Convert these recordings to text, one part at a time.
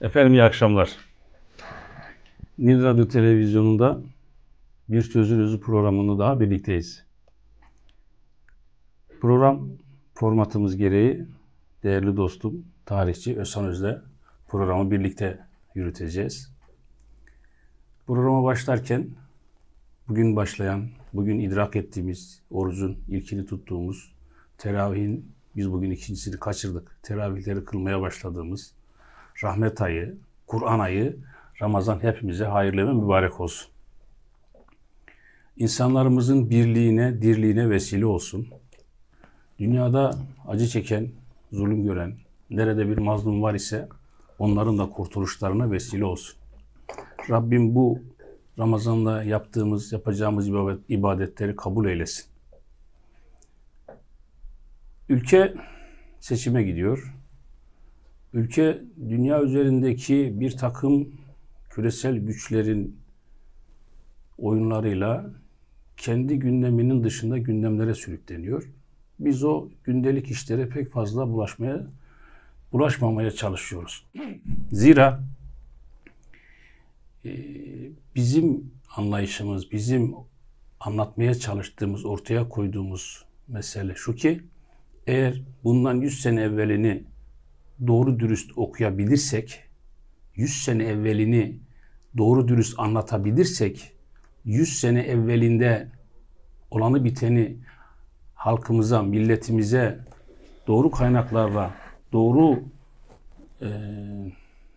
Efendim iyi akşamlar. Nil Radyo Televizyonu'nda Bir Çözün Özü programını daha birlikteyiz. Program formatımız gereği değerli dostum, tarihçi Özhan Özle programı birlikte yürüteceğiz. Programa başlarken bugün başlayan, bugün idrak ettiğimiz, orucun ilkini tuttuğumuz, teravihin biz bugün ikincisini kaçırdık, teravihleri kılmaya başladığımız, rahmet ayı, Kur'an ayı, Ramazan hepimize hayırlı ve mübarek olsun. İnsanlarımızın birliğine, dirliğine vesile olsun. Dünyada acı çeken, zulüm gören, nerede bir mazlum var ise onların da kurtuluşlarına vesile olsun. Rabbim bu Ramazan'da yaptığımız, yapacağımız ibadetleri kabul eylesin. Ülke seçime gidiyor ülke dünya üzerindeki bir takım küresel güçlerin oyunlarıyla kendi gündeminin dışında gündemlere sürükleniyor. Biz o gündelik işlere pek fazla bulaşmaya bulaşmamaya çalışıyoruz. Zira e, bizim anlayışımız, bizim anlatmaya çalıştığımız, ortaya koyduğumuz mesele şu ki eğer bundan 100 sene evvelini doğru dürüst okuyabilirsek, 100 sene evvelini doğru dürüst anlatabilirsek, 100 sene evvelinde olanı biteni halkımıza, milletimize doğru kaynaklarla, doğru e,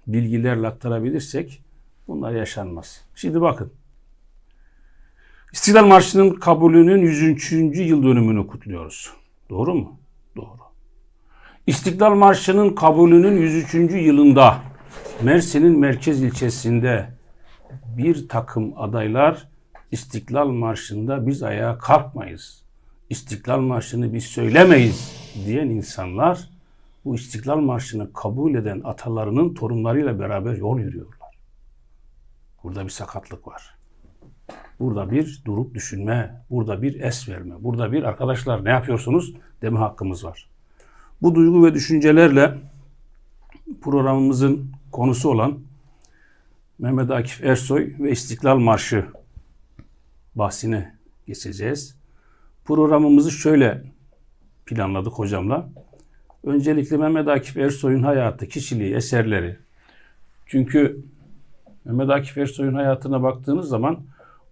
bilgilerle aktarabilirsek bunlar yaşanmaz. Şimdi bakın. İstiklal Marşı'nın kabulünün 103. yıl dönümünü kutluyoruz. Doğru mu? Doğru. İstiklal Marşı'nın kabulünün 103. yılında Mersin'in merkez ilçesinde bir takım adaylar İstiklal Marşı'nda biz ayağa kalkmayız. İstiklal Marşı'nı biz söylemeyiz diyen insanlar bu İstiklal Marşı'nı kabul eden atalarının torunlarıyla beraber yol yürüyorlar. Burada bir sakatlık var. Burada bir durup düşünme, burada bir es verme, burada bir arkadaşlar ne yapıyorsunuz deme hakkımız var. Bu duygu ve düşüncelerle programımızın konusu olan Mehmet Akif Ersoy ve İstiklal Marşı bahsine geçeceğiz. Programımızı şöyle planladık hocamla. Öncelikle Mehmet Akif Ersoy'un hayatı, kişiliği, eserleri. Çünkü Mehmet Akif Ersoy'un hayatına baktığınız zaman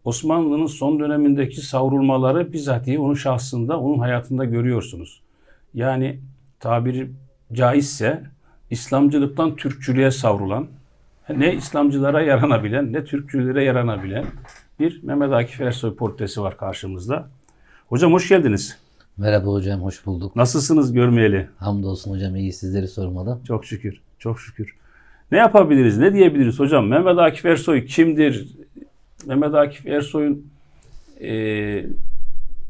Osmanlı'nın son dönemindeki savrulmaları bizatihi onun şahsında, onun hayatında görüyorsunuz. Yani tabiri caizse İslamcılıktan Türkçülüğe savrulan, ne İslamcılara yaranabilen ne Türkçülere yaranabilen bir Mehmet Akif Ersoy portresi var karşımızda. Hocam hoş geldiniz. Merhaba hocam, hoş bulduk. Nasılsınız görmeyeli? Hamdolsun hocam, iyi sizleri sormadan. Çok şükür, çok şükür. Ne yapabiliriz, ne diyebiliriz hocam? Mehmet Akif Ersoy kimdir? Mehmet Akif Ersoy'un e,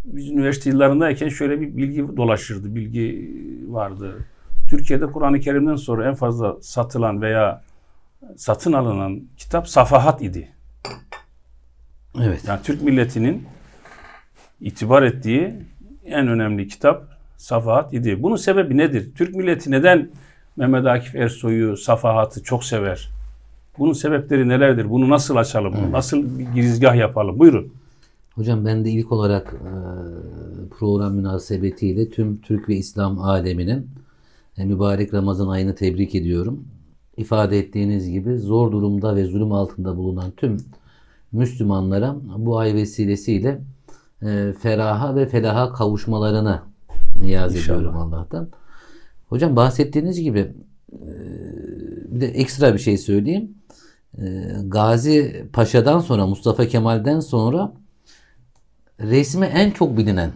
biz üniversite yıllarındayken şöyle bir bilgi dolaşırdı, bilgi vardı. Türkiye'de Kur'an-ı Kerim'den sonra en fazla satılan veya satın alınan kitap Safahat idi. Evet. Yani Türk milletinin itibar ettiği en önemli kitap Safahat idi. Bunun sebebi nedir? Türk milleti neden Mehmet Akif Ersoy'u, Safahat'ı çok sever? Bunun sebepleri nelerdir? Bunu nasıl açalım? Bunu nasıl bir girizgah yapalım? Buyurun. Hocam ben de ilk olarak program münasebetiyle tüm Türk ve İslam aleminin e, mübarek Ramazan ayını tebrik ediyorum. İfade ettiğiniz gibi zor durumda ve zulüm altında bulunan tüm Müslümanlara bu ay vesilesiyle feraha ve felaha kavuşmalarını niyaz İnşallah. ediyorum Allah'tan. Hocam bahsettiğiniz gibi bir de ekstra bir şey söyleyeyim. Gazi Paşa'dan sonra, Mustafa Kemal'den sonra resmi en çok bilinen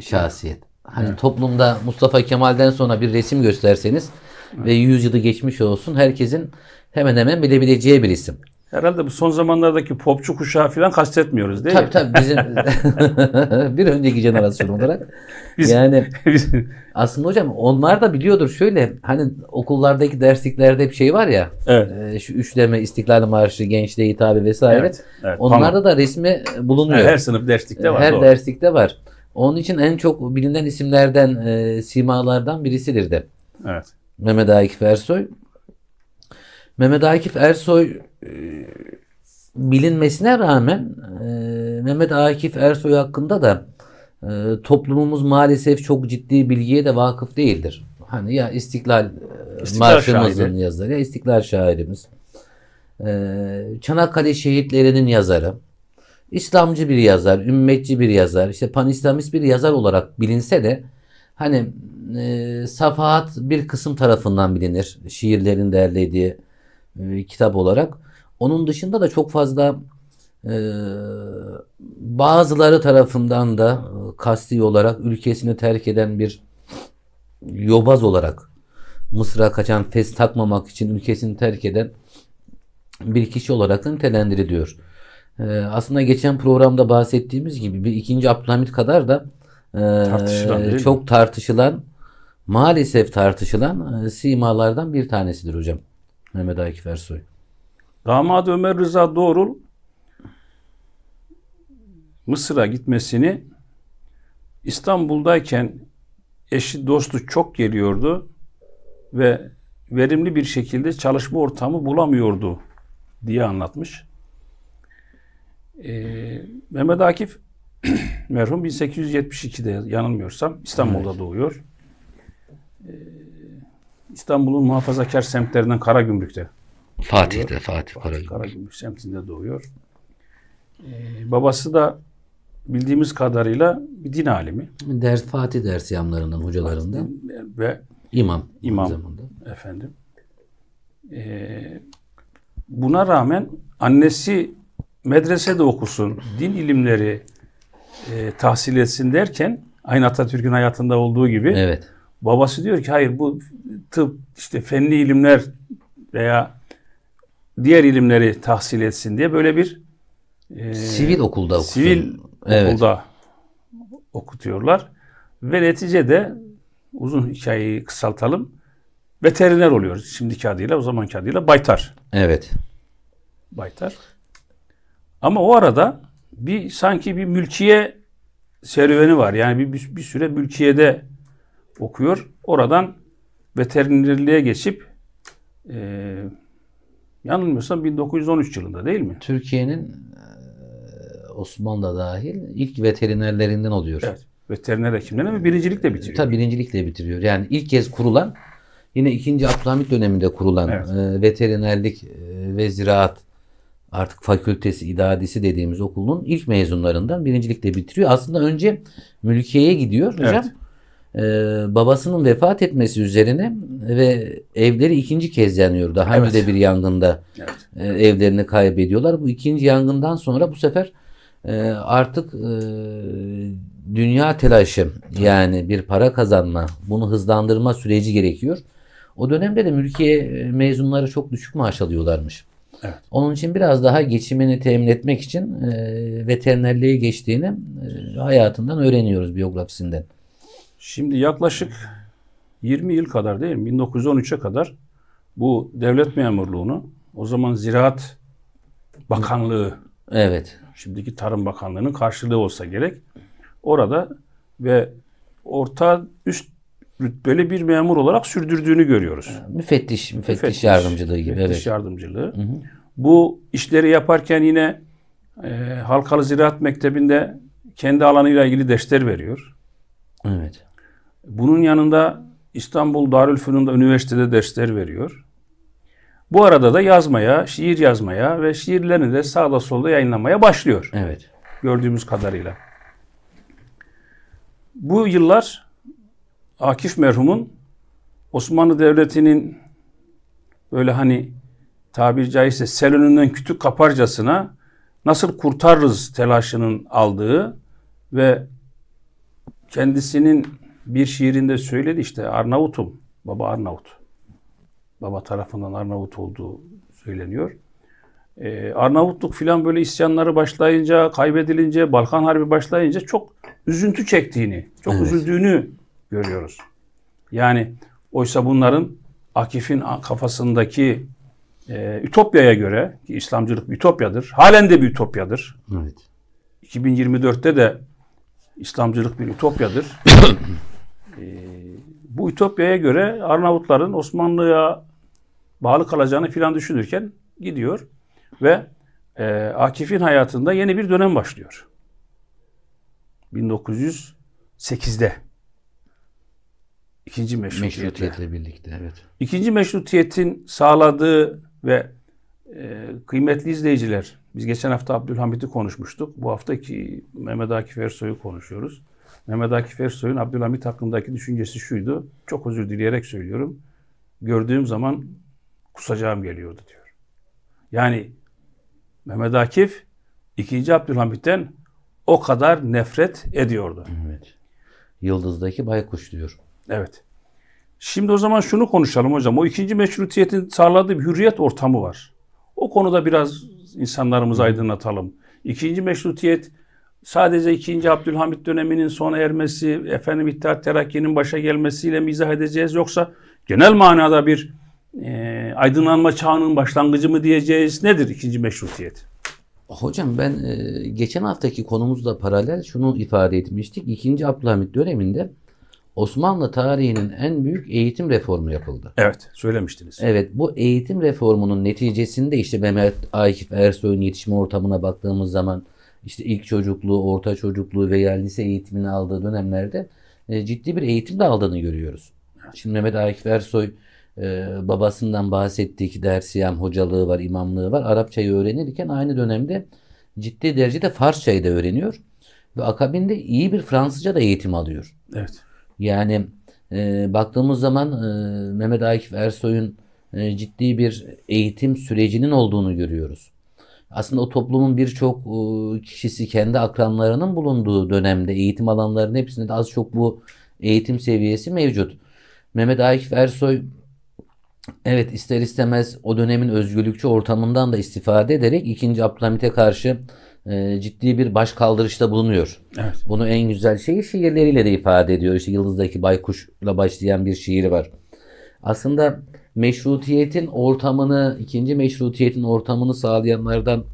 şahsiyet. Hani evet. toplumda Mustafa Kemal'den sonra bir resim gösterseniz evet. ve 100 yılı geçmiş olsun herkesin hemen hemen bilebileceği bir isim. Herhalde bu son zamanlardaki popçu kuşağı falan kastetmiyoruz değil tabii, mi? Tabii tabii bizim bir önceki jenerasyon olarak. Biz, yani biz... aslında hocam onlar da biliyordur şöyle hani okullardaki dersliklerde bir şey var ya evet. e, şu üçleme İstiklal Marşı, gençliğe hitabi vesaire. Evet, evet, Onlarda tamam. da resmi bulunuyor. Her sınıf derslikte var. E, her doğru. derslikte var. Onun için en çok bilinen isimlerden, e, simalardan birisidir de. Evet. Mehmet Akif Ersoy. Mehmet Akif Ersoy e, bilinmesine rağmen e, Mehmet Akif Ersoy hakkında da e, toplumumuz maalesef çok ciddi bilgiye de vakıf değildir. Hani ya İstiklal, e, İstiklal Marşımızın şairi. yazarı, ya İstiklal şairimiz. E, Çanakkale şehitlerinin yazarı. İslamcı bir yazar, ümmetçi bir yazar, işte panislamist bir yazar olarak bilinse de hani e, safahat bir kısım tarafından bilinir. Şiirlerin derlediği, e, kitap olarak. Onun dışında da çok fazla e, bazıları tarafından da e, kasti olarak ülkesini terk eden bir yobaz olarak Mısır'a kaçan fes takmamak için ülkesini terk eden bir kişi olarak nitelendiriliyor. E, aslında geçen programda bahsettiğimiz gibi bir ikinci Abdülhamit kadar da e, tartışılan, çok mi? tartışılan maalesef tartışılan e, simalardan bir tanesidir hocam. Mehmet Akif Ersoy. Damat Ömer Rıza Doğrul Mısır'a gitmesini İstanbul'dayken eşi dostu çok geliyordu ve verimli bir şekilde çalışma ortamı bulamıyordu diye anlatmış. Ee, Mehmet Akif merhum 1872'de yanılmıyorsam İstanbul'da evet. doğuyor. Ee, İstanbul'un muhafazakar semtlerinden Karagümrük'te. Fatih'te, doğuyor. Fatih, Fatih Karagümrük. Karagümrük semtinde doğuyor. Ee, babası da bildiğimiz kadarıyla bir din alimi. Ders Fatih ders yamlarından, hocalarından. Ve imam. İmam. Zamanda. Efendim. Ee, buna rağmen annesi medresede okusun, din ilimleri e, tahsil etsin derken aynı Atatürk'ün hayatında olduğu gibi evet. babası diyor ki hayır bu tıp, işte fenli ilimler veya diğer ilimleri tahsil etsin diye böyle bir e, sivil okulda okutun. sivil evet. okulda okutuyorlar ve neticede uzun hikayeyi kısaltalım veteriner oluyoruz şimdiki adıyla o zamanki adıyla baytar. Evet. Baytar. Ama o arada bir sanki bir mülkiye serüveni var. Yani bir, bir, bir süre mülkiyede okuyor. Oradan veterinerliğe geçip e, yanılmıyorsam 1913 yılında değil mi? Türkiye'nin e, Osmanlı da dahil ilk veterinerlerinden oluyor. Evet. Veteriner hekimlerini ve birincilikle e, bitiriyor. Tabii birincilikle bitiriyor. Yani ilk kez kurulan yine 2. Abdülhamit döneminde kurulan evet. e, veterinerlik e, ve ziraat artık fakültesi idadisi dediğimiz okulun ilk mezunlarından birincilikle bitiriyor. Aslında önce mülkiyeye gidiyor hocam. Evet. E, babasının vefat etmesi üzerine ve evleri ikinci kez yanıyor. Daha evet. önce bir yangında evet. E, evlerini kaybediyorlar. Bu ikinci yangından sonra bu sefer e, artık dünya telaşı yani bir para kazanma, bunu hızlandırma süreci gerekiyor. O dönemde de mülkiye mezunları çok düşük maaş alıyorlarmış. Evet. Onun için biraz daha geçimini temin etmek için e, veterinerliğe geçtiğini e, hayatından öğreniyoruz biyografisinden. Şimdi yaklaşık 20 yıl kadar değil mi? 1913'e kadar bu devlet memurluğunu o zaman Ziraat Bakanlığı evet şimdiki Tarım Bakanlığı'nın karşılığı olsa gerek. Orada ve orta üst rütbeli bir memur olarak sürdürdüğünü görüyoruz. Müfettiş, müfettiş, müfettiş yardımcılığı gibi. Müfettiş evet. yardımcılığı. Hı hı. Bu işleri yaparken yine e, Halkalı Ziraat Mektebi'nde kendi alanıyla ilgili dersler veriyor. Evet. Bunun yanında İstanbul Darülfünun'da üniversitede dersler veriyor. Bu arada da yazmaya, şiir yazmaya ve şiirlerini de sağda solda yayınlamaya başlıyor. Evet. Gördüğümüz kadarıyla. Bu yıllar Akif merhumun Osmanlı Devleti'nin böyle hani tabiri caizse sel önünden kütük kaparcasına nasıl kurtarırız telaşının aldığı ve kendisinin bir şiirinde söyledi işte Arnavut'um. Baba Arnavut. Baba tarafından Arnavut olduğu söyleniyor. Ee, Arnavutluk filan böyle isyanları başlayınca, kaybedilince, Balkan Harbi başlayınca çok üzüntü çektiğini, çok evet. üzüldüğünü görüyoruz. Yani oysa bunların Akif'in kafasındaki e, Ütopya'ya göre, ki İslamcılık bir Ütopya'dır, halen de bir Ütopya'dır. Evet. 2024'te de İslamcılık bir ütopyadır. e, bu ütopyaya göre Arnavutların Osmanlı'ya bağlı kalacağını filan düşünürken gidiyor ve e, Akif'in hayatında yeni bir dönem başlıyor. 1908'de. İkinci meşrutiyetle. meşrutiyetle birlikte evet. İkinci meşrutiyetin sağladığı ve ee, kıymetli izleyiciler, biz geçen hafta Abdülhamit'i konuşmuştuk. Bu haftaki Mehmet Akif Ersoy'u konuşuyoruz. Mehmet Akif Ersoy'un Abdülhamit hakkındaki düşüncesi şuydu. Çok özür dileyerek söylüyorum. Gördüğüm zaman kusacağım geliyordu diyor. Yani Mehmet Akif ikinci Abdülhamit'ten o kadar nefret ediyordu. Evet. Yıldız'daki baykuş diyor. Evet. Şimdi o zaman şunu konuşalım hocam. O ikinci meşrutiyetin sağladığı bir hürriyet ortamı var. O konuda biraz insanlarımızı aydınlatalım. İkinci meşrutiyet sadece ikinci Abdülhamit döneminin sona ermesi, efendim İttihat Terakki'nin başa gelmesiyle mi izah edeceğiz yoksa genel manada bir e, aydınlanma çağının başlangıcı mı diyeceğiz? Nedir ikinci meşrutiyet? Hocam ben e, geçen haftaki konumuzla paralel şunu ifade etmiştik. İkinci Abdülhamit döneminde Osmanlı tarihinin en büyük eğitim reformu yapıldı. Evet, söylemiştiniz. Evet, bu eğitim reformunun neticesinde işte Mehmet Akif Ersoy'un yetişme ortamına baktığımız zaman işte ilk çocukluğu, orta çocukluğu veya lise eğitimini aldığı dönemlerde e, ciddi bir eğitim de aldığını görüyoruz. Şimdi Mehmet Akif Ersoy e, babasından bahsettik, dersiyam hocalığı var, imamlığı var. Arapçayı öğrenirken aynı dönemde ciddi derecede Farsçayı da öğreniyor. Ve akabinde iyi bir Fransızca da eğitim alıyor. Evet. Yani e, baktığımız zaman e, Mehmet Akif Ersoy'un e, ciddi bir eğitim sürecinin olduğunu görüyoruz. Aslında o toplumun birçok e, kişisi kendi akranlarının bulunduğu dönemde eğitim alanlarının hepsinde de az çok bu eğitim seviyesi mevcut. Mehmet Akif Ersoy evet ister istemez o dönemin özgürlükçü ortamından da istifade ederek 2. Abdülhamit'e karşı e, ciddi bir baş kaldırışta bulunuyor. Evet. Bunu en güzel şeyi şiirleriyle de ifade ediyor. İşte Yıldız'daki Baykuş'la başlayan bir şiiri var. Aslında meşrutiyetin ortamını, ikinci meşrutiyetin ortamını sağlayanlardan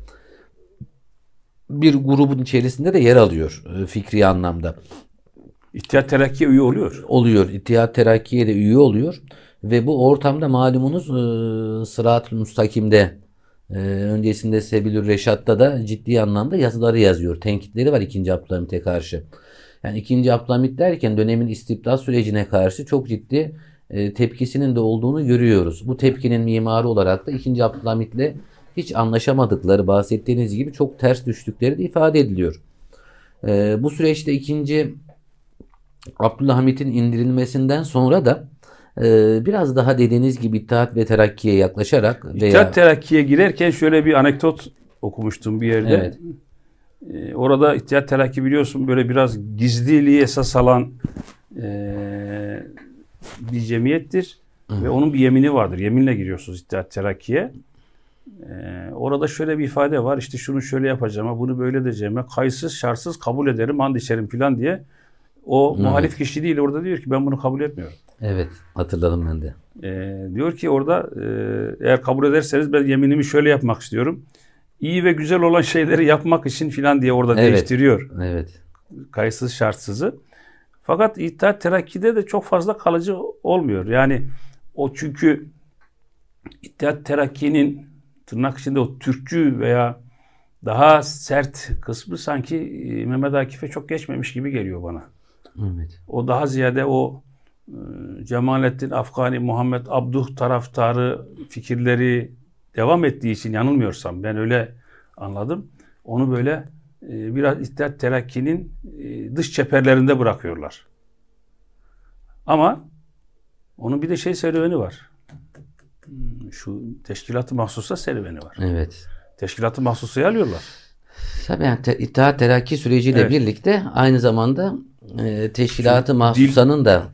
bir grubun içerisinde de yer alıyor e, fikri anlamda. İttihat Terakki'ye üye oluyor. Oluyor. İttihat Terakki'ye de üye oluyor. Ve bu ortamda malumunuz e, Sırat-ı Müstakim'de ee, öncesinde Sebilür Reşat'ta da ciddi anlamda yazıları yazıyor. Tenkitleri var 2. Abdülhamit'e karşı. Yani 2. Abdülhamit derken dönemin istibdat sürecine karşı çok ciddi e, tepkisinin de olduğunu görüyoruz. Bu tepkinin mimarı olarak da 2. Abdülhamit'le hiç anlaşamadıkları bahsettiğiniz gibi çok ters düştükleri de ifade ediliyor. E, bu süreçte 2. Abdülhamit'in indirilmesinden sonra da ee, biraz daha dediğiniz gibi İttihat ve Terakki'ye yaklaşarak veya... İttihat Terakki'ye girerken şöyle bir anekdot okumuştum bir yerde. Evet. Ee, orada İttihat Terakki biliyorsun böyle biraz gizliliği esas alan e, bir cemiyettir. Hı. Ve onun bir yemini vardır. Yeminle giriyorsunuz İttihat Terakki'ye. Ee, orada şöyle bir ifade var. İşte şunu şöyle yapacağım, ama bunu böyle edeceğim. Kayıtsız şartsız kabul ederim, and içerim falan diye. O muhalif kişi değil orada diyor ki ben bunu kabul etmiyorum. Evet hatırladım ben de. E, diyor ki orada e, eğer kabul ederseniz ben yeminimi şöyle yapmak istiyorum. İyi ve güzel olan şeyleri yapmak için filan diye orada evet. değiştiriyor. Evet. Kayıtsız şartsızı. Fakat İttihat Terakki'de de çok fazla kalıcı olmuyor. Yani o çünkü İttihat Terakki'nin tırnak içinde o Türkçü veya daha sert kısmı sanki e, Mehmet Akif'e çok geçmemiş gibi geliyor bana. Evet. O daha ziyade o ee, Cemalettin Afgani, Muhammed Abduh taraftarı fikirleri devam ettiği için yanılmıyorsam ben öyle anladım. Onu böyle e, biraz İttihat Terakki'nin e, dış çeperlerinde bırakıyorlar. Ama onun bir de şey serüveni var. Hmm, şu teşkilatı mahsusa serüveni var. Evet. Teşkilatı mahsusuya alıyorlar. Tabii yani te, İttihat Terakki süreciyle evet. birlikte aynı zamanda e, teşkilatı mahsusanın da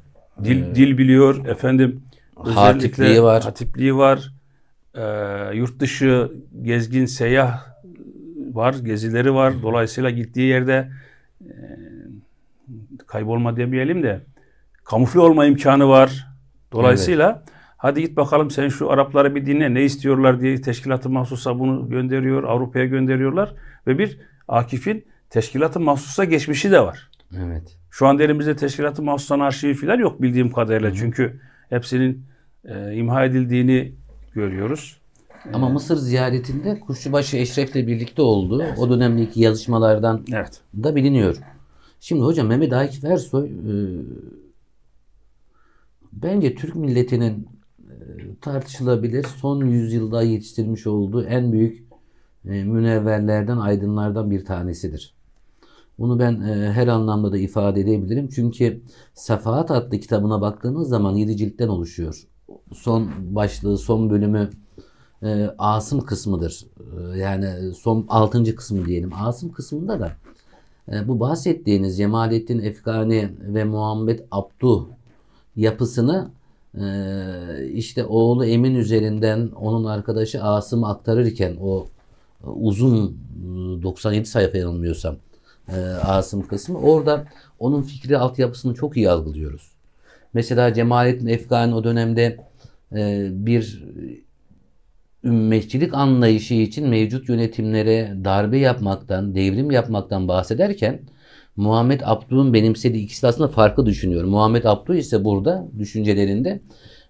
Dil, ee, dil biliyor efendim. Hatipliği var. Hatipliği var. E, yurt dışı gezgin seyah var, gezileri var. Dolayısıyla gittiği yerde e, kaybolma demeyelim de kamufle olma imkanı var. Dolayısıyla evet. hadi git bakalım sen şu Arapları bir dinle ne istiyorlar diye teşkilatı mahsusa bunu gönderiyor, Avrupa'ya gönderiyorlar ve bir Akif'in teşkilatı mahsusa geçmişi de var. Evet. Şu anda elimizde teşkilatı mahsusan arşivi falan yok bildiğim kadarıyla. hı. Çünkü hepsinin e, imha edildiğini görüyoruz. Ama ee, Mısır ziyaretinde Kuşçubaşı Eşref'le birlikte oldu. Evet. O dönemdeki yazışmalardan evet. da biliniyor. Şimdi hocam Mehmet Akif Ersoy e, bence Türk milletinin e, tartışılabilir son yüzyılda yetiştirmiş olduğu en büyük e, münevverlerden, aydınlardan bir tanesidir. Bunu ben e, her anlamda da ifade edebilirim. Çünkü Sefaat adlı kitabına baktığınız zaman 7 ciltten oluşuyor. Son başlığı, son bölümü e, Asım kısmıdır. E, yani son 6. kısmı diyelim. Asım kısmında da e, bu bahsettiğiniz Cemalettin Efkani ve Muhammed Abdu yapısını e, işte oğlu Emin üzerinden onun arkadaşı Asım aktarırken o e, uzun 97 e, sayfa yanılmıyorsam e, Asım kısmı. Orada onun fikri altyapısını çok iyi algılıyoruz. Mesela Cemalettin Efkani o dönemde e, bir ümmetçilik anlayışı için mevcut yönetimlere darbe yapmaktan, devrim yapmaktan bahsederken Muhammed Abdu'nun benimsediği ikisi aslında farklı düşünüyor. Muhammed Abdu ise burada düşüncelerinde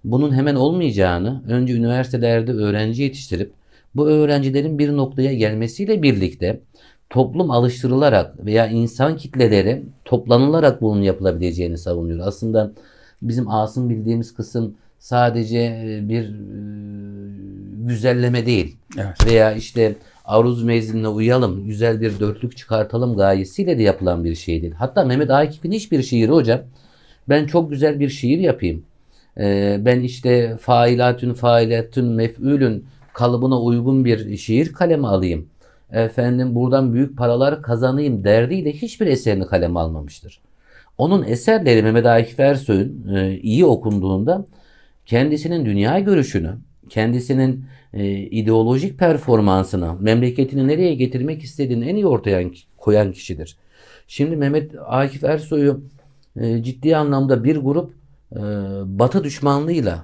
bunun hemen olmayacağını önce üniversitelerde öğrenci yetiştirip bu öğrencilerin bir noktaya gelmesiyle birlikte toplum alıştırılarak veya insan kitleleri toplanılarak bunun yapılabileceğini savunuyor. Aslında bizim Asım bildiğimiz kısım sadece e, bir e, güzelleme değil evet. veya işte aruz meyziline uyalım, güzel bir dörtlük çıkartalım gayesiyle de yapılan bir şey değil. Hatta Mehmet Akif'in hiçbir şiiri hocam, ben çok güzel bir şiir yapayım. Ee, ben işte failatün failatün mef'ülün kalıbına uygun bir şiir kalemi alayım efendim buradan büyük paralar kazanayım derdiyle hiçbir eserini kaleme almamıştır. Onun eserleri Mehmet Akif Ersoy'un e, iyi okunduğunda kendisinin dünya görüşünü, kendisinin e, ideolojik performansını, memleketini nereye getirmek istediğini en iyi ortaya koyan kişidir. Şimdi Mehmet Akif Ersoy'u e, ciddi anlamda bir grup e, batı düşmanlığıyla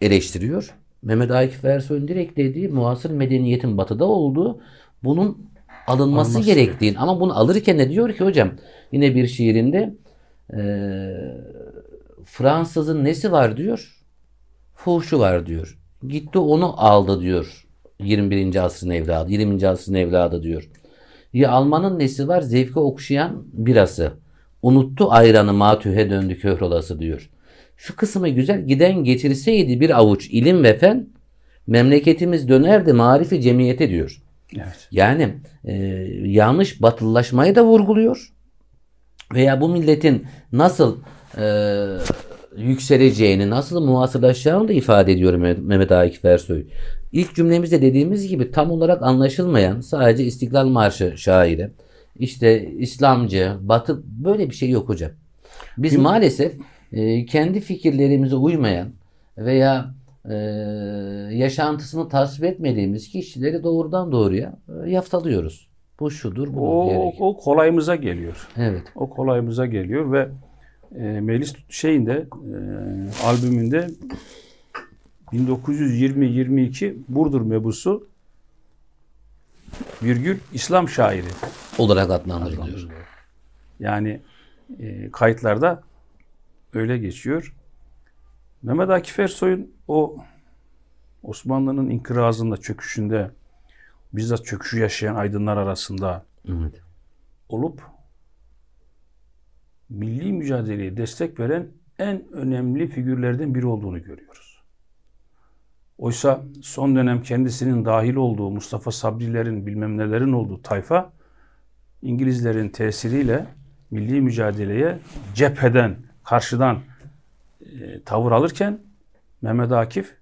eleştiriyor. Mehmet Akif Ersoy'un direkt dediği muasır medeniyetin batıda olduğu bunun alınması Alması gerektiğin ama bunu alırken de diyor ki hocam yine bir şiirinde e, Fransızın nesi var diyor fuhuşu var diyor gitti onu aldı diyor 21. asrın evladı 20. asrın evladı diyor ya Alman'ın nesi var zevke okşayan birası unuttu ayranı matühe döndü köhrolası diyor şu kısmı güzel giden getirseydi bir avuç ilim ve fen memleketimiz dönerdi marifi cemiyete diyor Evet. Yani e, yanlış batılılaşmayı da vurguluyor. Veya bu milletin nasıl e, yükseleceğini, nasıl muhasırlaşacağını da ifade ediyor Mehmet Akif Ersoy. İlk cümlemizde dediğimiz gibi tam olarak anlaşılmayan sadece İstiklal Marşı şairi, işte İslamcı, Batı böyle bir şey yok hocam. Biz Hı. maalesef e, kendi fikirlerimize uymayan veya ee, yaşantısını tasvip etmediğimiz kişileri doğrudan doğruya e, yaftalıyoruz. Bu şudur, bu o, o kolayımıza geliyor. Evet. O kolayımıza geliyor ve e, Melis şeyinde e, albümünde 1920-22 Burdur mebusu virgül İslam şairi olarak adlandırılıyor. adlandırılıyor. Yani e, kayıtlarda öyle geçiyor. Mehmet Akif Ersoy'un o Osmanlı'nın inkırazında, çöküşünde bizzat çöküşü yaşayan aydınlar arasında evet. olup milli mücadeleye destek veren en önemli figürlerden biri olduğunu görüyoruz. Oysa son dönem kendisinin dahil olduğu Mustafa Sabrilerin bilmem nelerin olduğu tayfa İngilizlerin tesiriyle milli mücadeleye cepheden, karşıdan e, tavır alırken Mehmet Akif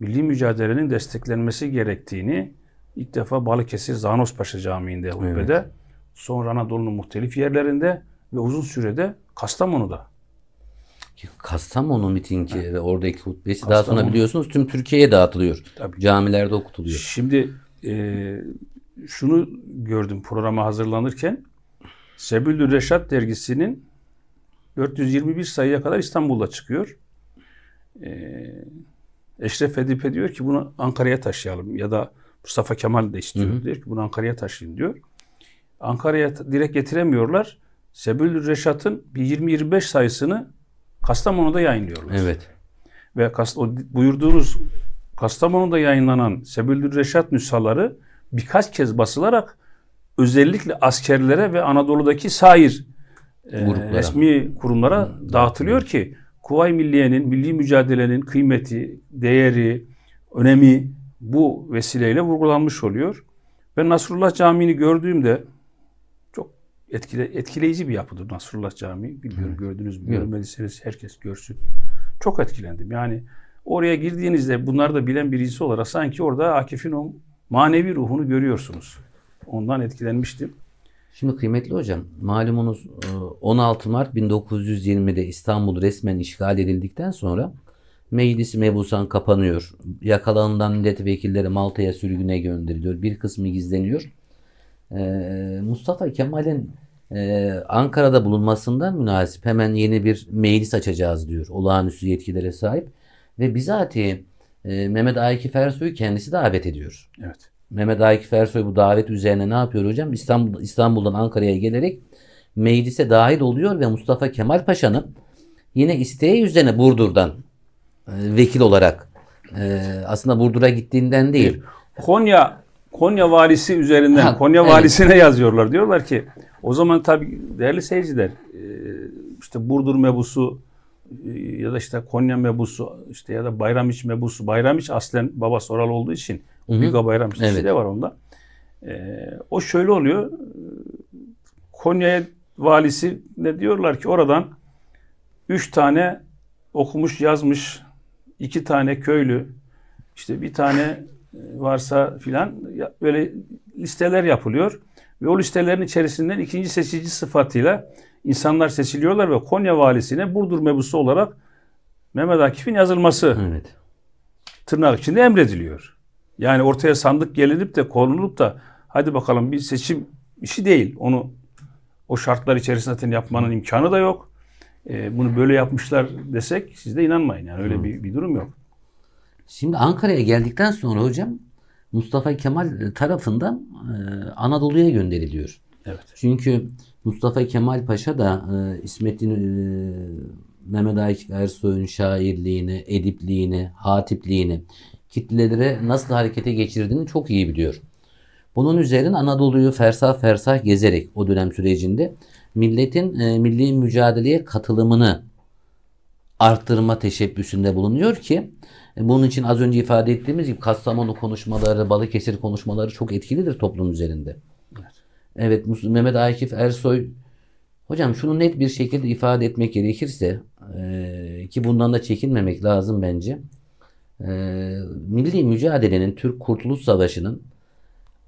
milli mücadelenin desteklenmesi gerektiğini ilk defa Balıkesir Zanospaşa Camii'nde hutbede, evet. sonra Anadolu'nun muhtelif yerlerinde ve uzun sürede Kastamonu'da. Kastamonu mitingi evet. ve oradaki hutbesi Kastamonu. daha sonra biliyorsunuz tüm Türkiye'ye dağıtılıyor. Tabii. Camilerde okutuluyor. Şimdi e, şunu gördüm programa hazırlanırken. Sebüllü Reşat dergisinin 421 sayıya kadar İstanbul'da çıkıyor. Ee, Eşref Edip diyor ki bunu Ankara'ya taşıyalım ya da Mustafa Kemal de istiyor. Hı hı. Diyor ki bunu Ankara'ya taşıyın diyor. Ankara'ya direkt getiremiyorlar. Sebül Reşat'ın bir 20-25 sayısını Kastamonu'da yayınlıyorlar. Evet. Ve kast o buyurduğunuz Kastamonu'da yayınlanan Sebül Reşat nüshaları birkaç kez basılarak özellikle askerlere ve Anadolu'daki sair e, resmi kurumlara hı. dağıtılıyor ki Kuvay Milliye'nin, milli mücadelenin kıymeti, değeri, önemi bu vesileyle vurgulanmış oluyor. Ben Nasrullah Camii'ni gördüğümde çok etkile, etkileyici bir yapıdır Nasrullah Camii. Bilmiyorum evet. gördünüz mü? Evet. Görmediyseniz herkes görsün. Çok etkilendim. Yani oraya girdiğinizde bunları da bilen birisi olarak sanki orada Akif'in o manevi ruhunu görüyorsunuz. Ondan etkilenmiştim. Şimdi kıymetli hocam, malumunuz 16 e, Mart 1920'de İstanbul resmen işgal edildikten sonra meclis mebusan kapanıyor. Yakalanılan milletvekilleri Malta'ya sürgüne gönderiliyor. Bir kısmı gizleniyor. E, Mustafa Kemal'in e, Ankara'da bulunmasından münasip hemen yeni bir meclis açacağız diyor. Olağanüstü yetkilere sahip. Ve bizatihi Mehmet Akif Ersoy'u kendisi davet ediyor. Evet. Mehmet Akif Ersoy bu davet üzerine ne yapıyor hocam? İstanbul, İstanbul'dan Ankara'ya gelerek meclise dahil oluyor ve Mustafa Kemal Paşa'nın yine isteği üzerine Burdur'dan e, vekil olarak e, aslında Burdur'a gittiğinden değil. Konya Konya valisi üzerinden ha, Konya evet. valisine yazıyorlar. Diyorlar ki o zaman tabi değerli seyirciler e, işte Burdur mebusu e, ya da işte Konya mebusu işte ya da Bayramiç mebusu Bayramiç aslen baba oral olduğu için Büyük Abayram çizgisi evet. de var onda. Ee, o şöyle oluyor. Konya'ya valisi ne diyorlar ki oradan üç tane okumuş yazmış iki tane köylü işte bir tane e, varsa filan böyle listeler yapılıyor ve o listelerin içerisinden ikinci seçici sıfatıyla insanlar seçiliyorlar ve Konya valisine Burdur mebusu olarak Mehmet Akif'in yazılması evet. tırnak içinde emrediliyor. Yani ortaya sandık gelinip de konulup da hadi bakalım bir seçim işi değil. Onu o şartlar içerisinde zaten yapmanın imkanı da yok. E, bunu böyle yapmışlar desek siz de inanmayın. Yani öyle bir, bir durum yok. Şimdi Ankara'ya geldikten sonra hocam Mustafa Kemal tarafından e, Anadolu'ya gönderiliyor. Evet. Çünkü Mustafa Kemal Paşa da e, İsmet'in e, Mehmet Akif Ersoy'un şairliğini, edipliğini, hatipliğini kitleleri nasıl harekete geçirdiğini çok iyi biliyor. Bunun üzerine Anadolu'yu fersah fersah gezerek o dönem sürecinde milletin e, milli mücadeleye katılımını arttırma teşebbüsünde bulunuyor ki e, bunun için az önce ifade ettiğimiz gibi Kastamonu konuşmaları, Balıkesir konuşmaları çok etkilidir toplum üzerinde. Evet, evet Mehmet Akif Ersoy hocam şunu net bir şekilde ifade etmek gerekirse e, ki bundan da çekinmemek lazım bence. Ee, milli mücadelenin Türk Kurtuluş Savaşı'nın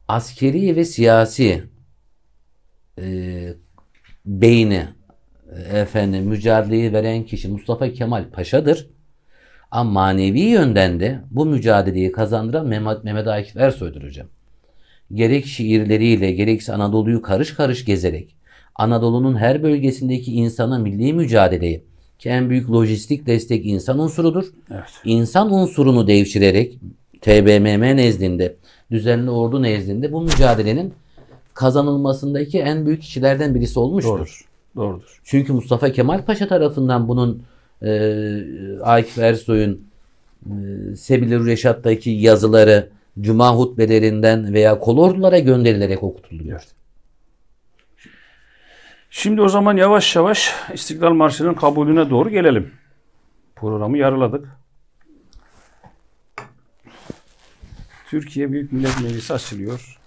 askeri ve siyasi e, beyni efendim mücadeleyi veren kişi Mustafa Kemal Paşa'dır. Ama manevi yönden de bu mücadeleyi kazandıran Mehmet, Mehmet Akif Ersoy'dur hocam. Gerek şiirleriyle gerekse Anadolu'yu karış karış gezerek Anadolu'nun her bölgesindeki insana milli mücadeleyi ki en büyük lojistik destek insan unsurudur. Evet. İnsan unsurunu devşirerek TBMM nezdinde, düzenli ordu nezdinde bu mücadelenin kazanılmasındaki en büyük kişilerden birisi olmuştur. Doğrudur. Doğrudur. Çünkü Mustafa Kemal Paşa tarafından bunun e, Akif Ersoy'un e, Sebilir Reşat'taki yazıları cuma hutbelerinden veya kolordulara gönderilerek okutuluyor. Evet. Şimdi o zaman yavaş yavaş İstiklal Marşı'nın kabulüne doğru gelelim. Programı yarıladık. Türkiye Büyük Millet Meclisi açılıyor.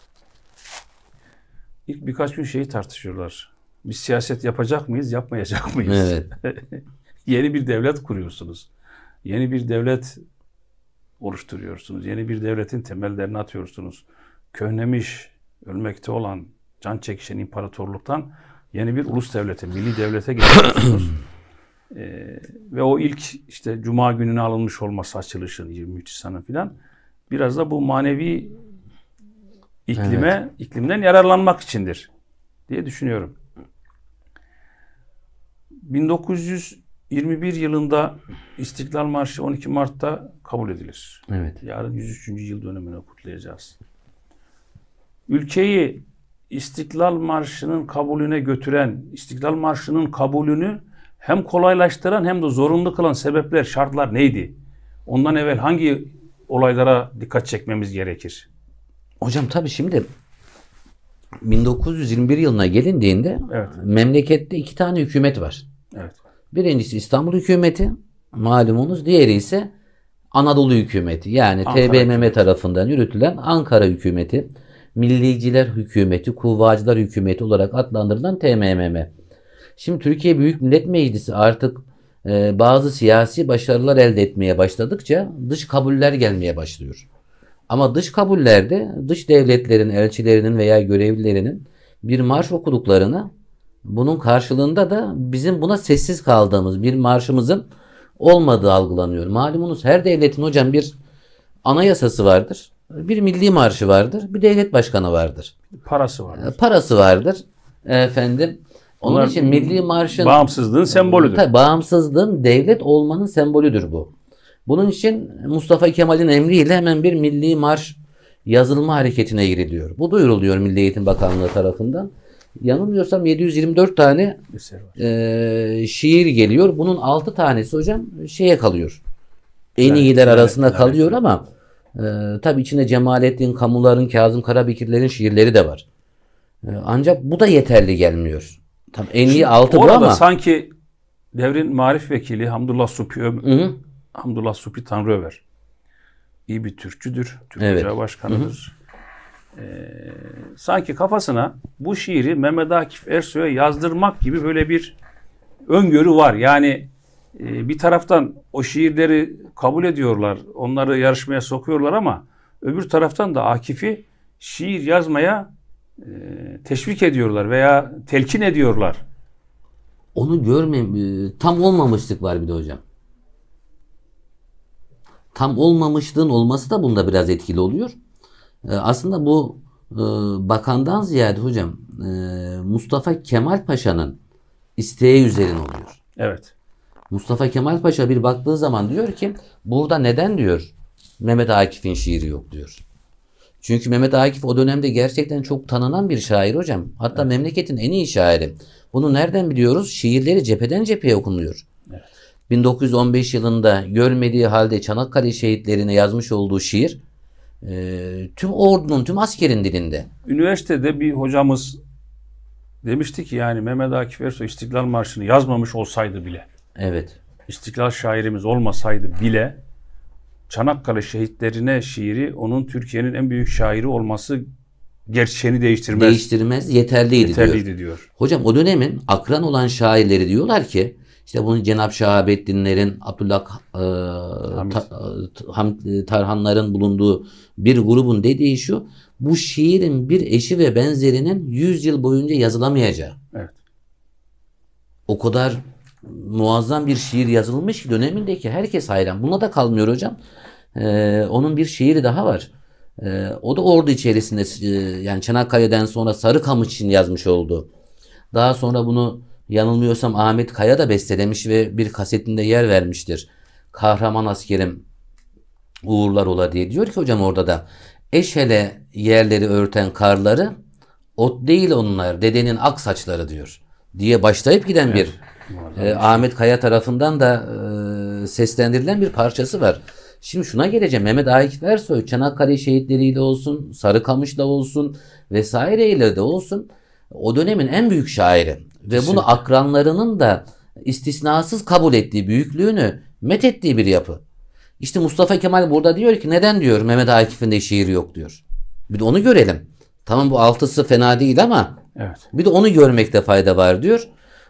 İlk birkaç gün şeyi tartışıyorlar. Biz siyaset yapacak mıyız, yapmayacak mıyız? Evet. Yeni bir devlet kuruyorsunuz. Yeni bir devlet oluşturuyorsunuz. Yeni bir devletin temellerini atıyorsunuz. Köhnemiş, ölmekte olan, can çekişen imparatorluktan yeni bir ulus devlete, milli devlete geçiyorsunuz. ee, ve o ilk işte cuma gününe alınmış olması açılışın 23 sana filan biraz da bu manevi iklime, evet. iklimden yararlanmak içindir diye düşünüyorum. 1921 yılında İstiklal Marşı 12 Mart'ta kabul edilir. Evet. Yarın 103. yıl dönümünü kutlayacağız. Ülkeyi İstiklal Marşı'nın kabulüne götüren, İstiklal Marşı'nın kabulünü hem kolaylaştıran hem de zorunlu kılan sebepler, şartlar neydi? Ondan evvel hangi olaylara dikkat çekmemiz gerekir? Hocam tabii şimdi 1921 yılına gelindiğinde evet. memlekette iki tane hükümet var. Evet. Birincisi İstanbul hükümeti malumunuz. Diğeri ise Anadolu hükümeti yani Ankara TBMM hükümeti. tarafından yürütülen Ankara hükümeti. Milliciler Hükümeti, Kuvvacılar Hükümeti olarak adlandırılan TMMM. Şimdi Türkiye Büyük Millet Meclisi artık e, bazı siyasi başarılar elde etmeye başladıkça dış kabuller gelmeye başlıyor. Ama dış kabullerde dış devletlerin, elçilerinin veya görevlilerinin bir marş okuduklarını bunun karşılığında da bizim buna sessiz kaldığımız bir marşımızın olmadığı algılanıyor. Malumunuz her devletin hocam bir anayasası vardır. Bir milli marşı vardır. Bir devlet başkanı vardır. Parası vardır. E, parası vardır. Efendim. Onun Bunlar için milli marşın... Bağımsızlığın sembolüdür. Tabii, bağımsızlığın devlet olmanın sembolüdür bu. Bunun için Mustafa Kemal'in emriyle hemen bir milli marş yazılma hareketine giriliyor. Bu duyuruluyor Milli Eğitim Bakanlığı tarafından. Yanılmıyorsam 724 tane e, şiir geliyor. Bunun 6 tanesi hocam şeye kalıyor. En iyiler arasında kalıyor ama ee, Tabi içinde Cemalettin, Kamuların, Kazım Karabekirlerin şiirleri de var. Ee, ancak bu da yeterli gelmiyor. Tam en iyi altı bu ama. sanki devrin marif vekili Hamdullah Supi Ömer, Hı -hı. Hamdullah Supi Tanrıöver iyi bir Türkçüdür. Türk evet. Başkanı'dır. Hı hı. Ee, sanki kafasına bu şiiri Mehmet Akif Ersoy'a yazdırmak gibi böyle bir öngörü var. Yani ee, bir taraftan o şiirleri kabul ediyorlar, onları yarışmaya sokuyorlar ama öbür taraftan da Akif'i şiir yazmaya e, teşvik ediyorlar veya telkin ediyorlar. Onu görmem e, tam olmamışlık var bir de hocam. Tam olmamışlığın olması da bunda biraz etkili oluyor. E, aslında bu bakandan ziyade hocam Mustafa Kemal Paşa'nın isteği üzerine oluyor. Evet. Mustafa Kemal Paşa bir baktığı zaman diyor ki burada neden diyor Mehmet Akif'in şiiri yok diyor. Çünkü Mehmet Akif o dönemde gerçekten çok tanınan bir şair hocam. Hatta evet. memleketin en iyi şairi. Bunu nereden biliyoruz? Şiirleri cepheden cepheye okunuyor. Evet. 1915 yılında görmediği halde Çanakkale şehitlerine yazmış olduğu şiir e, tüm ordunun, tüm askerin dilinde. Üniversitede bir hocamız demişti ki yani Mehmet Akif Ersoy İstiklal Marşı'nı yazmamış olsaydı bile Evet. İstiklal şairimiz olmasaydı bile Çanakkale şehitlerine şiiri onun Türkiye'nin en büyük şairi olması gerçeğini değiştirmez. Değiştirmez yeterliydi, yeterliydi diyor. diyor. Hocam o dönemin akran olan şairleri diyorlar ki işte bunun Cenab-ı Şahabettinlerin, Abdullah e, Hamid. ta, e, ham, e, Tarhanların bulunduğu bir grubun dediği şu. Bu şiirin bir eşi ve benzerinin 100 yıl boyunca yazılamayacağı. Evet. O kadar muazzam bir şiir yazılmış ki dönemindeki herkes hayran. Buna da kalmıyor hocam. Ee, onun bir şiiri daha var. Ee, o da ordu içerisinde e, yani Çanakkale'den sonra Sarıkamış için yazmış oldu. Daha sonra bunu yanılmıyorsam Ahmet Kaya da bestelemiş ve bir kasetinde yer vermiştir. Kahraman askerim uğurlar ola diye diyor ki hocam orada da eşele yerleri örten karları ot değil onlar dedenin ak saçları diyor diye başlayıp giden evet. bir e, Ahmet Kaya tarafından da e, seslendirilen bir parçası var. Şimdi şuna geleceğim. Mehmet Akif Ersoy Çanakkale şehitleriyle olsun, Sarıkamış'la olsun vesaireyle de olsun o dönemin en büyük şairi. Ve bunu akranlarının da istisnasız kabul ettiği büyüklüğünü met ettiği bir yapı. İşte Mustafa Kemal burada diyor ki neden diyor Mehmet Akif'in de şiir yok diyor. Bir de onu görelim. Tamam bu altısı fena değil ama evet. bir de onu görmekte fayda var diyor.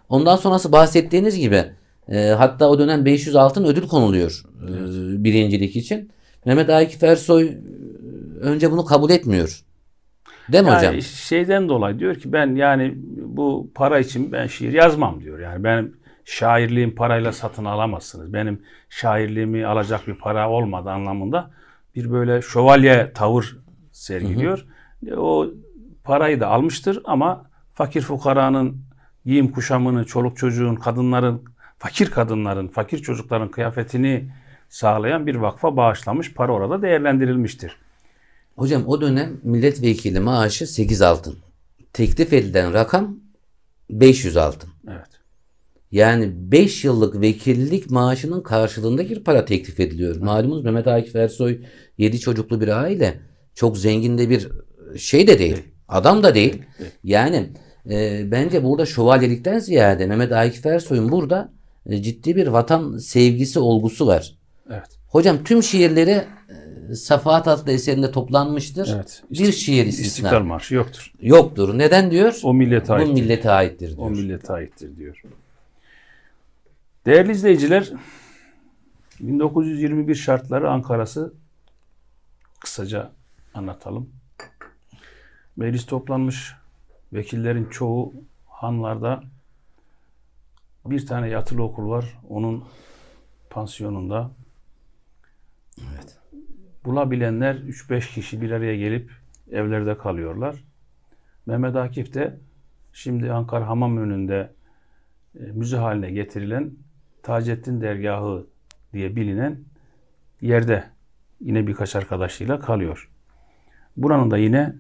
Ondan sonrası bahsettiğiniz gibi e, hatta o dönem 500 altın ödül konuluyor e, birincilik için. Mehmet Akif Ersoy e, önce bunu kabul etmiyor. Değil mi yani hocam? Şeyden dolayı diyor ki ben yani bu para için ben şiir yazmam diyor. Yani ben şairliğim parayla satın alamazsınız. Benim şairliğimi alacak bir para olmadı anlamında bir böyle şövalye tavır sergiliyor. Hı hı. E, o parayı da almıştır ama fakir fukaranın giyim kuşamını, çoluk çocuğun, kadınların, fakir kadınların, fakir çocukların kıyafetini sağlayan bir vakfa bağışlamış. Para orada değerlendirilmiştir. Hocam o dönem milletvekili maaşı 8 altın. Teklif edilen rakam 500 altın. Evet. Yani 5 yıllık vekillik maaşının karşılığında bir para teklif ediliyor. Hı. Malumunuz Mehmet Akif Ersoy 7 çocuklu bir aile. Çok zengin de bir şey de değil. Adam da değil. Yani e, bence burada şövalyelikten ziyade Mehmet Akif Ersoy'un burada e, ciddi bir vatan sevgisi olgusu var. Evet. Hocam tüm şiirleri e, Safahat adlı eserinde toplanmıştır. Evet. İstik, bir şiir istisna. İstiklal Marşı yoktur. Yoktur. Neden diyor? O millete aittir. Bu millete aittir diyor. O millete aittir diyor. Değerli izleyiciler, 1921 şartları Ankara'sı kısaca anlatalım. Meclis toplanmış. Vekillerin çoğu hanlarda bir tane yatılı okul var. Onun pansiyonunda. Evet. Bulabilenler 3-5 kişi bir araya gelip evlerde kalıyorlar. Mehmet Akif de şimdi Ankara Hamam önünde e, müze haline getirilen Taceddin Dergahı diye bilinen yerde yine birkaç arkadaşıyla kalıyor. Buranın da yine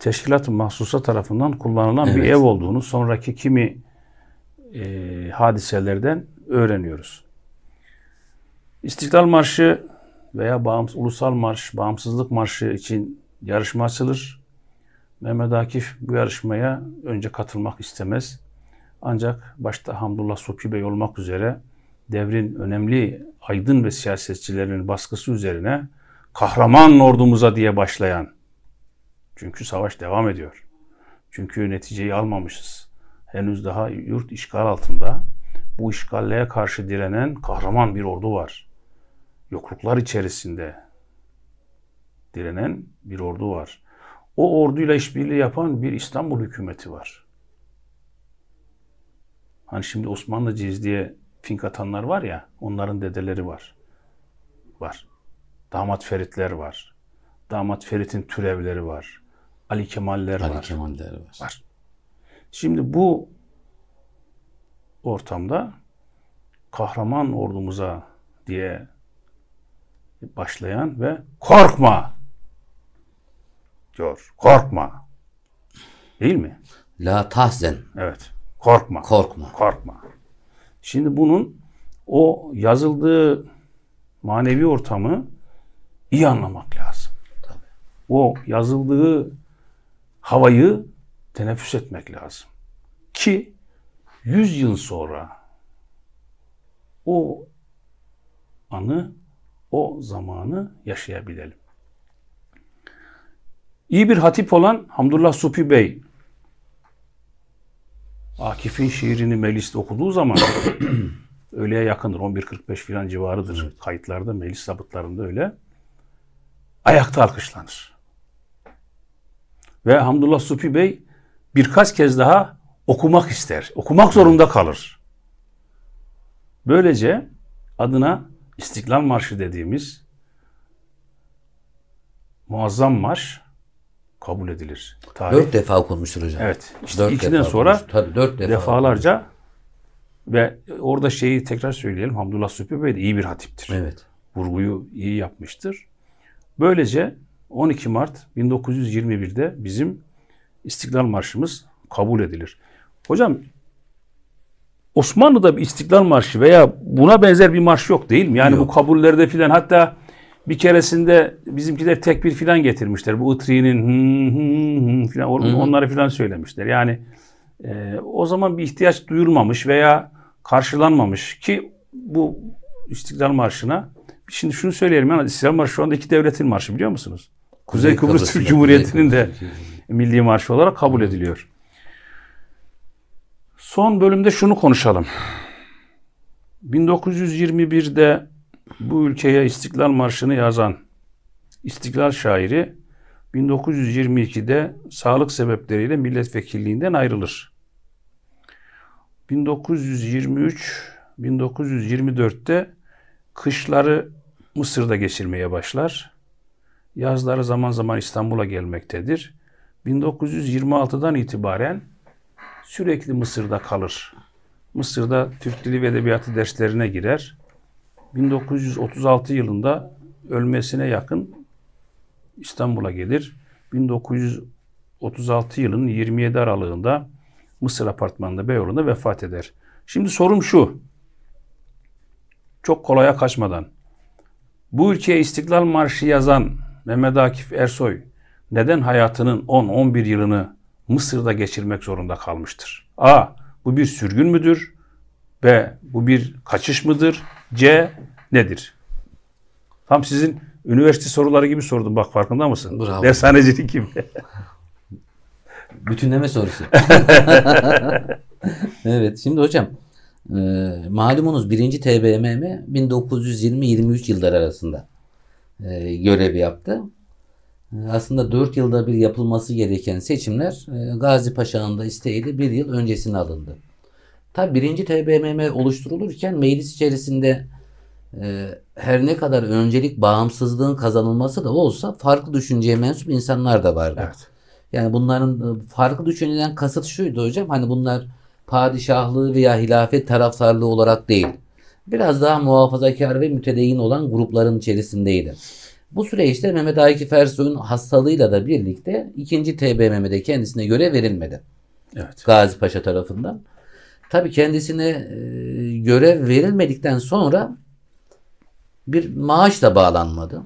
teşkilat-ı mahsusa tarafından kullanılan evet. bir ev olduğunu sonraki kimi e, hadiselerden öğreniyoruz. İstiklal Marşı veya bağımsız, Ulusal Marş, Bağımsızlık Marşı için yarışma açılır. Mehmet Akif bu yarışmaya önce katılmak istemez. Ancak başta Hamdullah Sopi Bey olmak üzere devrin önemli aydın ve siyasetçilerinin baskısı üzerine kahraman ordumuza diye başlayan çünkü savaş devam ediyor. Çünkü neticeyi almamışız. Henüz daha yurt işgal altında. Bu işgalleye karşı direnen kahraman bir ordu var. Yokluklar içerisinde direnen bir ordu var. O orduyla işbirliği yapan bir İstanbul hükümeti var. Hani şimdi Osmanlı cizdiye fink atanlar var ya, onların dedeleri var. Var. Damat Feritler var. Damat Ferit'in türevleri var. Ali Kemaller Ali var. Kemaller var. var. Şimdi bu ortamda kahraman ordumuza diye başlayan ve korkma diyor. Korkma. Değil mi? La tahzen. Evet. Korkma. Korkma. Korkma. Şimdi bunun o yazıldığı manevi ortamı iyi anlamak lazım. Tabii. O yazıldığı havayı teneffüs etmek lazım. Ki 100 yıl sonra o anı, o zamanı yaşayabilelim. İyi bir hatip olan Hamdullah Supi Bey Akif'in şiirini mecliste okuduğu zaman öğleye yakındır. 11.45 filan civarıdır. Kayıtlarda, meclis sabıtlarında öyle. Ayakta alkışlanır. Ve Hamdullah Supi Bey birkaç kez daha okumak ister. Okumak zorunda kalır. Böylece adına İstiklal Marşı dediğimiz muazzam marş kabul edilir. Tarih. Dört defa okunmuştur hocam. Evet. İşte dört ikiden defa sonra Tabii dört defa defalarca Ve orada şeyi tekrar söyleyelim. Hamdullah Süpü Bey de iyi bir hatiptir. Evet. Vurguyu iyi yapmıştır. Böylece 12 Mart 1921'de bizim İstiklal Marşımız kabul edilir. Hocam Osmanlı'da bir İstiklal Marşı veya buna benzer bir marş yok değil mi? Yani yok. bu kabullerde filan hatta bir keresinde bizimkiler tekbir filan getirmişler. Bu Itri'nin filan onları filan söylemişler. Yani e, o zaman bir ihtiyaç duyulmamış veya karşılanmamış ki bu İstiklal Marşı'na şimdi şunu söyleyelim yani İstiklal Marşı şu anda iki devletin marşı biliyor musunuz? Kuzey Kıbrıs Türk Cumhuriyeti'nin de milli marşı olarak kabul ediliyor. Son bölümde şunu konuşalım. 1921'de bu ülkeye İstiklal Marşı'nı yazan İstiklal şairi 1922'de sağlık sebepleriyle milletvekilliğinden ayrılır. 1923 1924'te kışları Mısır'da geçirmeye başlar yazları zaman zaman İstanbul'a gelmektedir. 1926'dan itibaren sürekli Mısır'da kalır. Mısır'da Türk Dili ve Edebiyatı derslerine girer. 1936 yılında ölmesine yakın İstanbul'a gelir. 1936 yılının 27 aralığında Mısır apartmanında Beyoğlu'nda vefat eder. Şimdi sorum şu. Çok kolaya kaçmadan. Bu ülkeye istiklal Marşı yazan Mehmet Akif Ersoy neden hayatının 10-11 yılını Mısır'da geçirmek zorunda kalmıştır? A. Bu bir sürgün müdür? B. Bu bir kaçış mıdır? C. Nedir? Tam sizin üniversite soruları gibi sordum bak farkında mısın? Bravo. Dershanecilik gibi. Bütünleme sorusu. evet şimdi hocam e, malumunuz birinci TBMM 1920-23 yılları arasında e, görev yaptı. Aslında 4 yılda bir yapılması gereken seçimler e, Gazi Paşa'nın da isteğiyle bir yıl öncesine alındı. Tabi birinci TBMM oluşturulurken meclis içerisinde e, her ne kadar öncelik bağımsızlığın kazanılması da olsa farklı düşünceye mensup insanlar da vardı. Evet. Yani bunların e, farklı düşünceden kasıt şuydu hocam. Hani bunlar padişahlığı veya hilafet taraftarlığı olarak değil biraz daha muhafazakar ve mütedeyyin olan grupların içerisindeydi. Bu süreçte Mehmet Akif Ersoy'un hastalığıyla da birlikte 2. TBMM'de kendisine göre verilmedi. Evet. Gazi Paşa tarafından. Tabi kendisine e, görev verilmedikten sonra bir maaş da bağlanmadı.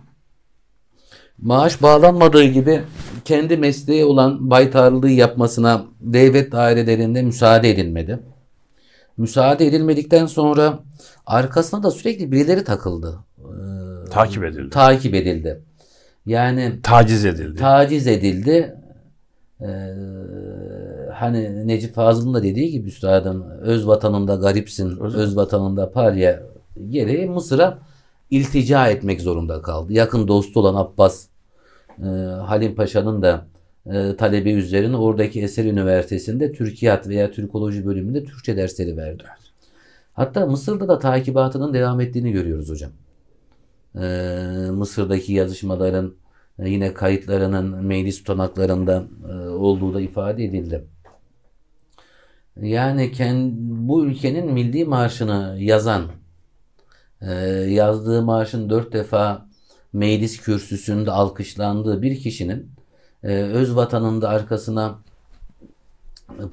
Maaş bağlanmadığı gibi kendi mesleği olan baytarlığı yapmasına devlet dairelerinde müsaade edilmedi müsaade edilmedikten sonra arkasına da sürekli birileri takıldı. Ee, takip edildi. Takip edildi. Yani taciz edildi. Taciz edildi. Ee, hani Necip Fazıl'ın da dediği gibi üstadım öz vatanında garipsin, öz, öz vatanında parya gereği Mısır'a iltica etmek zorunda kaldı. Yakın dostu olan Abbas e, Halim Paşa'nın da e, talebi üzerine oradaki Eser Üniversitesi'nde Türkiyat veya Türkoloji bölümünde Türkçe dersleri verdi. Hatta Mısır'da da takibatının devam ettiğini görüyoruz hocam. E, Mısır'daki yazışmaların e, yine kayıtlarının meclis tutanaklarında e, olduğu da ifade edildi. Yani kend, bu ülkenin milli marşını yazan, e, yazdığı marşın dört defa meclis kürsüsünde alkışlandığı bir kişinin ee, e, öz vatanında arkasına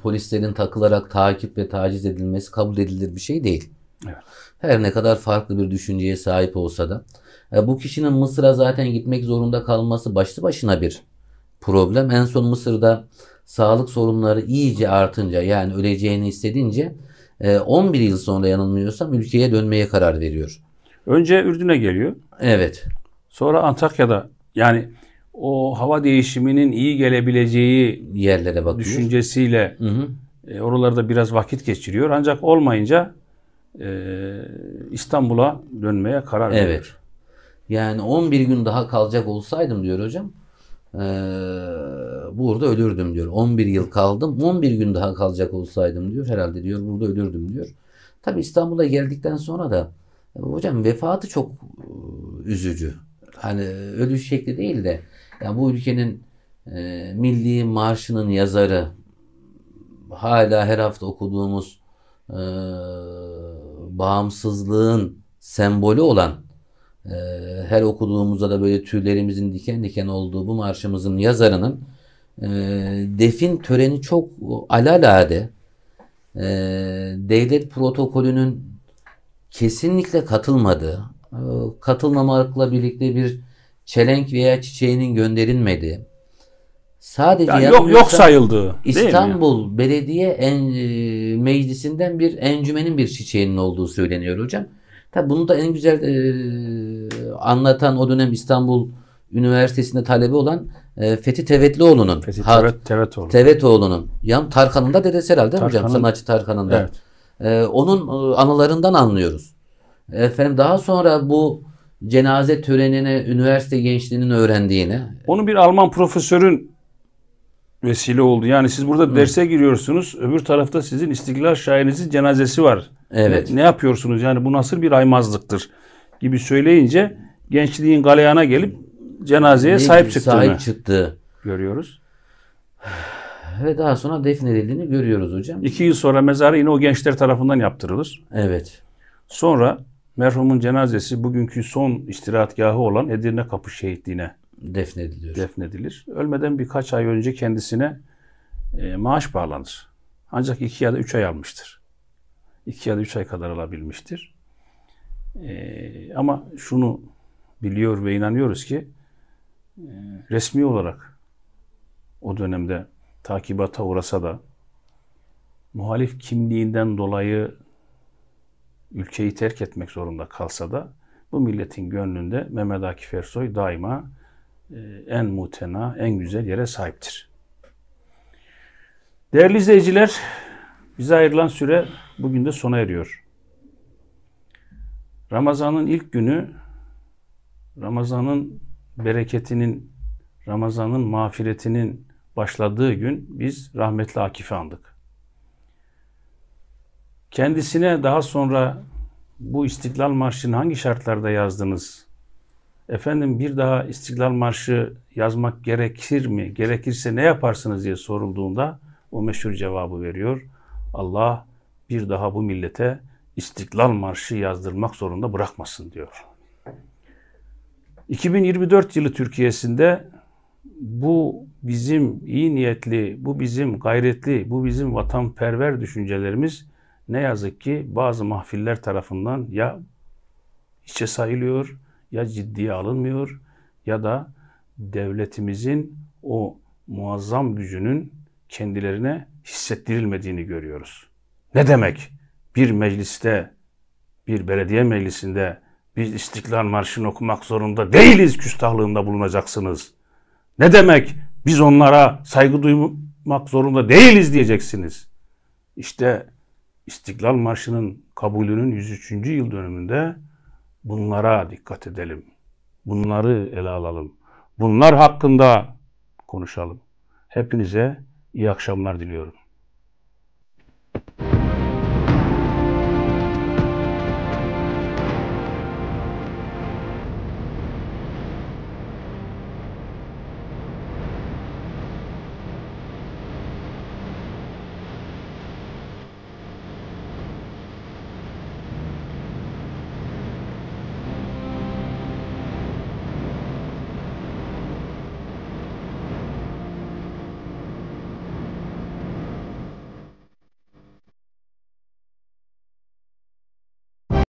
polislerin takılarak takip ve taciz edilmesi kabul edilir bir şey değil. Evet. Her ne kadar farklı bir düşünceye sahip olsa da. E, bu kişinin Mısır'a zaten gitmek zorunda kalması başlı başına bir problem. En son Mısır'da sağlık sorunları iyice artınca yani öleceğini istedince 11 e, yıl sonra yanılmıyorsam ülkeye dönmeye karar veriyor. Önce Ürdün'e geliyor. Evet. Sonra Antakya'da yani o hava değişiminin iyi gelebileceği yerlere bakıyor. Düşüncesiyle hı hı. E, oralarda biraz vakit geçiriyor. Ancak olmayınca e, İstanbul'a dönmeye karar evet. veriyor. Yani 11 gün daha kalacak olsaydım diyor hocam. E, burada ölürdüm diyor. 11 yıl kaldım. 11 gün daha kalacak olsaydım diyor. Herhalde diyor burada ölürdüm diyor. Tabi İstanbul'a geldikten sonra da hocam vefatı çok e, üzücü. Hani ölüş şekli değil de ya bu ülkenin e, milli marşının yazarı hala her hafta okuduğumuz e, bağımsızlığın sembolü olan e, her okuduğumuzda da böyle tüylerimizin diken diken olduğu bu marşımızın yazarının e, defin töreni çok alalade e, devlet protokolünün kesinlikle katılmadığı, e, katılmamakla birlikte bir çelenk veya çiçeğinin gönderilmediği, sadece yani yok yok sayıldığı İstanbul Belediye en, e, Meclisi'nden bir encümenin bir çiçeğinin olduğu söyleniyor hocam. Tabi bunu da en güzel e, anlatan o dönem İstanbul Üniversitesi'nde talebi olan e, Fethi Tevetlioğlu'nun Tevetoğlu. Tevetoğlu'nun. Ya Tarkan'ın da dedesi herhalde Tarkan'ın, hocam sanatçı Tarkan'ın da. Evet. E, onun e, anılarından anlıyoruz. Efendim daha sonra bu cenaze törenine üniversite gençliğinin öğrendiğini. Onu bir Alman profesörün vesile oldu. Yani siz burada Hı. derse giriyorsunuz. Öbür tarafta sizin İstiklal Şairinizin cenazesi var. Evet. Ne, ne yapıyorsunuz? Yani bu nasıl bir aymazlıktır gibi söyleyince gençliğin galeyana gelip cenazeye ne, sahip çıktığını sahip çıktı. görüyoruz. Ve daha sonra defnedildiğini görüyoruz hocam. İki yıl sonra mezarı yine o gençler tarafından yaptırılır. Evet. Sonra Merhumun cenazesi bugünkü son istirahatgahı olan Edirne Kapı Şehitliği'ne defnediliyor. defnedilir. Ölmeden birkaç ay önce kendisine e, maaş bağlanır. Ancak iki ya da üç ay almıştır. İki ya da üç ay kadar alabilmiştir. E, ama şunu biliyor ve inanıyoruz ki e, resmi olarak o dönemde takibata uğrasa da muhalif kimliğinden dolayı ülkeyi terk etmek zorunda kalsa da bu milletin gönlünde Mehmet Akif Ersoy daima e, en mutena, en güzel yere sahiptir. Değerli izleyiciler, bize ayrılan süre bugün de sona eriyor. Ramazan'ın ilk günü, Ramazan'ın bereketinin, Ramazan'ın mağfiretinin başladığı gün biz rahmetli Akif'i andık. Kendisine daha sonra bu İstiklal Marşı'nı hangi şartlarda yazdınız? Efendim bir daha İstiklal Marşı yazmak gerekir mi? Gerekirse ne yaparsınız diye sorulduğunda o meşhur cevabı veriyor. Allah bir daha bu millete İstiklal Marşı yazdırmak zorunda bırakmasın diyor. 2024 yılı Türkiye'sinde bu bizim iyi niyetli, bu bizim gayretli, bu bizim vatanperver düşüncelerimiz ne yazık ki bazı mahfiller tarafından ya hiçe sayılıyor ya ciddiye alınmıyor ya da devletimizin o muazzam gücünün kendilerine hissettirilmediğini görüyoruz. Ne demek bir mecliste, bir belediye meclisinde biz istiklal Marşı'nı okumak zorunda değiliz küstahlığında bulunacaksınız. Ne demek biz onlara saygı duymak zorunda değiliz diyeceksiniz. İşte İstiklal Marşı'nın kabulünün 103. yıl dönümünde bunlara dikkat edelim. Bunları ele alalım. Bunlar hakkında konuşalım. Hepinize iyi akşamlar diliyorum.